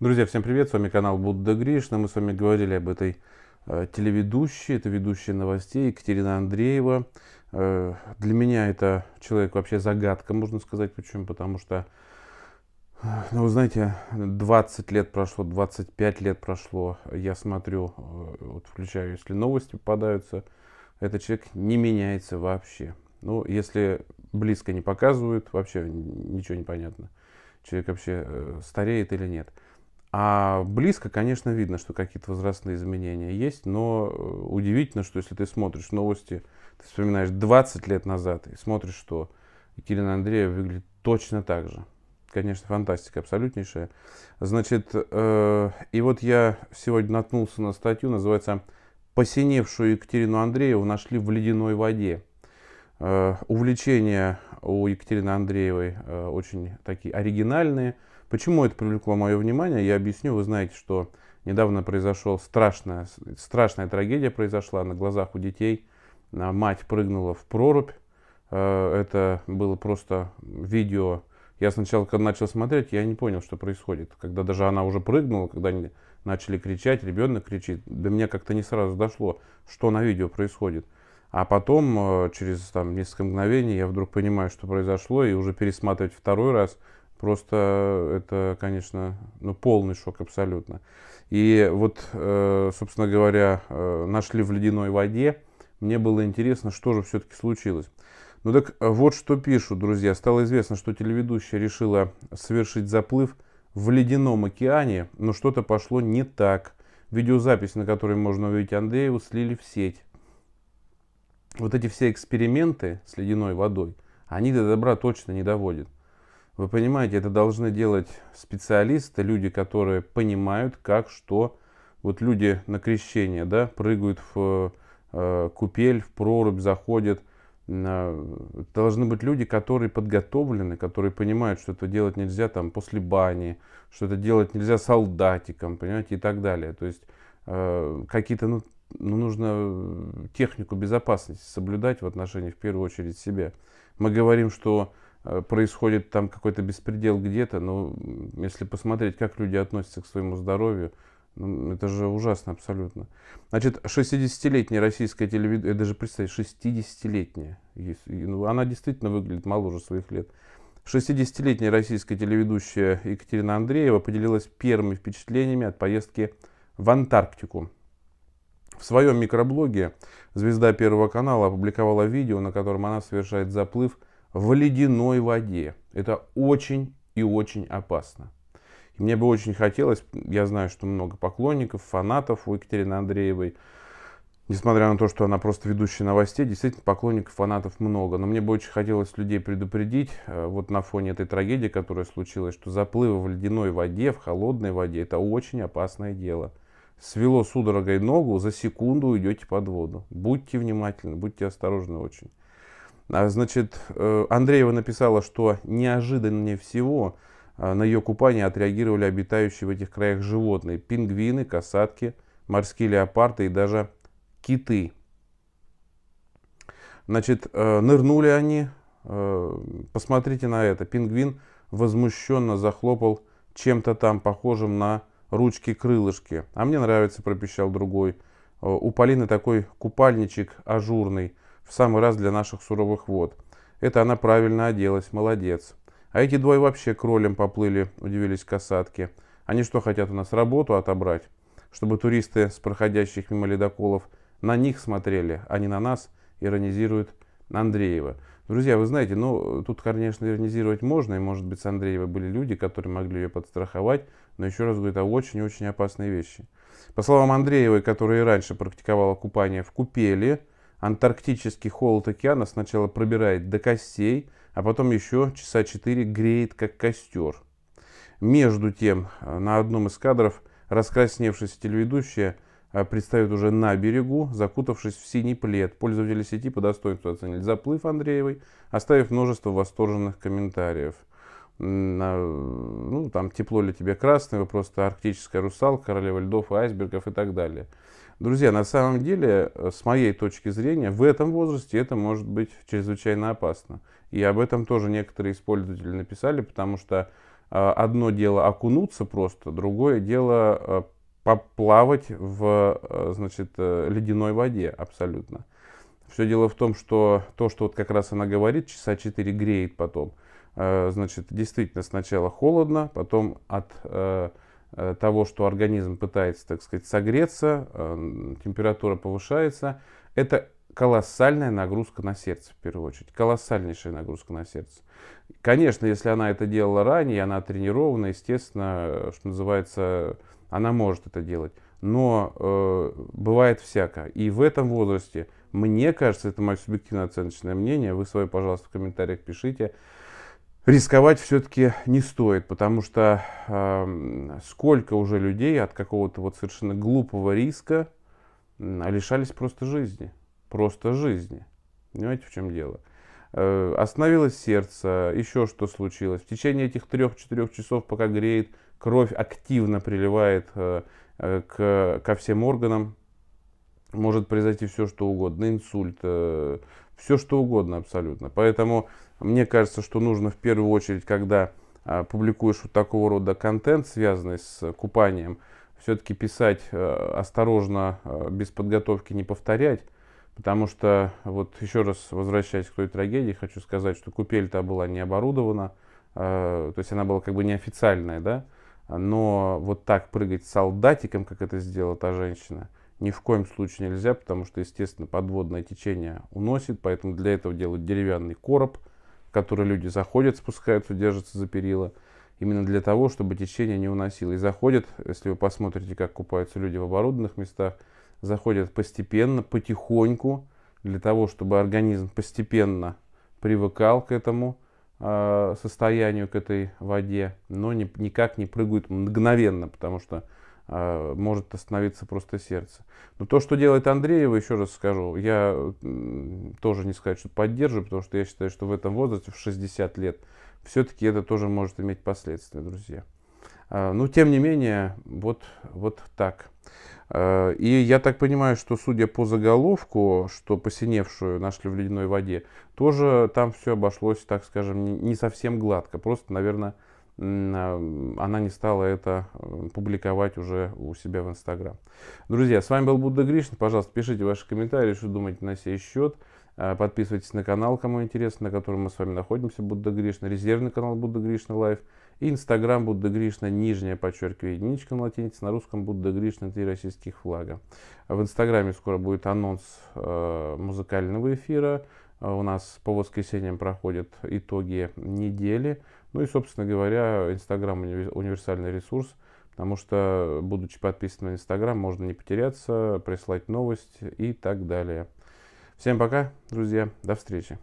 Друзья, всем привет, с вами канал Будда Гришна. Мы с вами говорили об этой э, телеведущей, это ведущая новостей Екатерина Андреева. Э, для меня это человек вообще загадка, можно сказать. Почему? Потому что, э, ну, вы знаете, 20 лет прошло, 25 лет прошло. Я смотрю, э, вот включаю, если новости попадаются, этот человек не меняется вообще. Ну, если близко не показывают, вообще ничего не понятно. Человек вообще э, стареет или нет. А близко, конечно, видно, что какие-то возрастные изменения есть, но э, удивительно, что если ты смотришь новости, ты вспоминаешь 20 лет назад и смотришь, что Екатерина Андреева выглядит точно так же. Конечно, фантастика абсолютнейшая. Значит, э, и вот я сегодня наткнулся на статью, называется «Посиневшую Екатерину Андрееву нашли в ледяной воде». Э, увлечения у Екатерины Андреевой э, очень такие оригинальные – Почему это привлекло мое внимание, я объясню. Вы знаете, что недавно произошел страшная, страшная трагедия произошла на глазах у детей. А, мать прыгнула в прорубь. Э, это было просто видео. Я сначала, когда начал смотреть, я не понял, что происходит. Когда даже она уже прыгнула, когда они начали кричать, ребенок кричит. До меня как-то не сразу дошло, что на видео происходит. А потом, э, через там, несколько мгновений, я вдруг понимаю, что произошло, и уже пересматривать второй раз – Просто э, это, конечно, ну, полный шок абсолютно. И вот, э, собственно говоря, э, нашли в ледяной воде. Мне было интересно, что же все-таки случилось. Ну так вот что пишут, друзья. Стало известно, что телеведущая решила совершить заплыв в ледяном океане, но что-то пошло не так. Видеозапись, на которой можно увидеть Андрееву, слили в сеть. Вот эти все эксперименты с ледяной водой, они до добра точно не доводят. Вы понимаете, это должны делать специалисты, люди, которые понимают, как, что. Вот люди на крещение, да, прыгают в э, купель, в прорубь, заходят. Должны быть люди, которые подготовлены, которые понимают, что это делать нельзя там после бани, что это делать нельзя солдатиком, понимаете, и так далее. То есть э, какие-то, ну, ну, нужно э, технику безопасности соблюдать в отношении, в первую очередь, себя. Мы говорим, что Э, происходит там какой-то беспредел где-то, но ну, если посмотреть, как люди относятся к своему здоровью, ну, это же ужасно абсолютно. Значит, 60-летняя российская телевидение, э, даже представить, 60-летняя, ну, она действительно выглядит моложе своих лет. 60-летняя российская телеведущая Екатерина Андреева поделилась первыми впечатлениями от поездки в Антарктику. В своем микроблоге звезда Первого канала опубликовала видео, на котором она совершает заплыв – в ледяной воде. Это очень и очень опасно. И мне бы очень хотелось, я знаю, что много поклонников, фанатов у Екатерины Андреевой, Несмотря на то, что она просто ведущая новостей, действительно поклонников, фанатов много. Но мне бы очень хотелось людей предупредить, э, вот на фоне этой трагедии, которая случилась, что заплывы в ледяной воде, в холодной воде, это очень опасное дело. Свело судорогой ногу, за секунду уйдете под воду. Будьте внимательны, будьте осторожны очень. А, значит, э, Андреева написала, что неожиданнее всего а, на ее купание отреагировали обитающие в этих краях животные. Пингвины, касатки, морские леопарды и даже киты. Значит, э, нырнули они. Э, посмотрите на это. Пингвин возмущенно захлопал чем-то там похожим на ручки-крылышки. А мне нравится, пропищал другой. У Полины такой купальничек ажурный – в самый раз для наших суровых вод. Это она правильно оделась, молодец. А эти двое вообще кролем поплыли, удивились касатки. Они что, хотят у нас работу отобрать? Чтобы туристы с проходящих мимо ледоколов на них смотрели, а не на нас, иронизирует Андреева. Друзья, вы знаете, ну, тут, конечно, иронизировать можно, и, может быть, с Андреевой были люди, которые могли ее подстраховать, но, еще раз говорю, это очень-очень опасные вещи. По словам Андреевой, которая и раньше практиковала купание в купели, антарктический холод океана сначала пробирает до костей, а потом еще часа четыре греет как костер. Между тем, э, на одном из кадров раскрасневшаяся телеведущая э, предстает уже на берегу, закутавшись в синий плед. Пользователи сети по достоинству оценили заплыв Андреевой, оставив множество восторженных комментариев. Э, ну, там тепло ли тебе красный, вы просто арктическая русалка, королева льдов и айсбергов и так далее. Друзья, на самом деле, э, с моей точки зрения, в этом возрасте это может быть чрезвычайно опасно. И об этом тоже некоторые пользователи написали, потому что э, одно дело окунуться просто, другое дело э, поплавать в значит, ледяной воде абсолютно. Все дело в том, что то, что вот как раз она говорит, часа 4 греет потом. Значит, действительно сначала холодно, потом от Э, того, что организм пытается, так сказать, согреться, э, температура повышается, это колоссальная нагрузка на сердце, в первую очередь. Колоссальнейшая нагрузка на сердце. Конечно, если она это делала ранее, она тренирована, естественно, э, что называется, она может это делать. Но э, бывает всяко. И в этом возрасте, мне кажется, это мое субъективное оценочное мнение, вы свое, пожалуйста, в комментариях пишите, рисковать все-таки не стоит, потому что э, сколько уже людей от какого-то вот совершенно глупого риска э, лишались просто жизни. Просто жизни. Понимаете, в чем дело? Э, остановилось сердце, еще что случилось. В течение этих трех-четырех часов, пока греет, кровь активно приливает э, э, к, ко всем органам, может произойти все что угодно, инсульт, э, все что угодно абсолютно. Поэтому мне кажется, что нужно в первую очередь, когда а, публикуешь вот такого рода контент, связанный с купанием, все-таки писать э, осторожно, э, без подготовки не повторять. Потому что, вот еще раз возвращаясь к той трагедии, хочу сказать, что купель-то была не оборудована, то есть она была как бы неофициальная, да, но вот так прыгать с солдатиком, как это сделала та женщина – ни в коем случае нельзя, потому что, естественно, подводное течение уносит, поэтому для этого делают деревянный короб, в который люди заходят, спускаются, держатся за перила, именно для того, чтобы течение не уносило. И заходят, если вы посмотрите, как купаются люди в оборудованных местах, заходят постепенно, потихоньку, для того, чтобы организм постепенно привыкал к этому э, состоянию, к этой воде, но не, никак не прыгают мгновенно, потому что а, может остановиться просто сердце. Но то, что делает Андреева, еще раз скажу, я тоже не сказать, что поддерживаю, потому что я считаю, что в этом возрасте, в 60 лет, все-таки это тоже может иметь последствия, друзья. А, Но ну, тем не менее, вот, вот так. А, и я так понимаю, что судя по заголовку, что посиневшую нашли в ледяной воде, тоже там все обошлось, так скажем, не совсем гладко. Просто, наверное, она не стала это публиковать уже у себя в Инстаграм. Друзья, с вами был Будда Гришин. Пожалуйста, пишите ваши комментарии, что думаете на сей счет. А, подписывайтесь на канал, кому интересно, на котором мы с вами находимся, Будда Гришна, резервный канал Будда Гришна Лайв, и Инстаграм Будда Гришна, нижняя, подчеркиваю, единичка на латинице, на русском Будда Гришна, три российских флага. В Инстаграме скоро будет анонс э, музыкального эфира, э, у нас по воскресеньям проходят итоги недели, ну и, собственно говоря, Инстаграм универсальный ресурс, потому что, будучи подписан на Инстаграм, можно не потеряться, прислать новость и так далее. Всем пока, друзья, до встречи.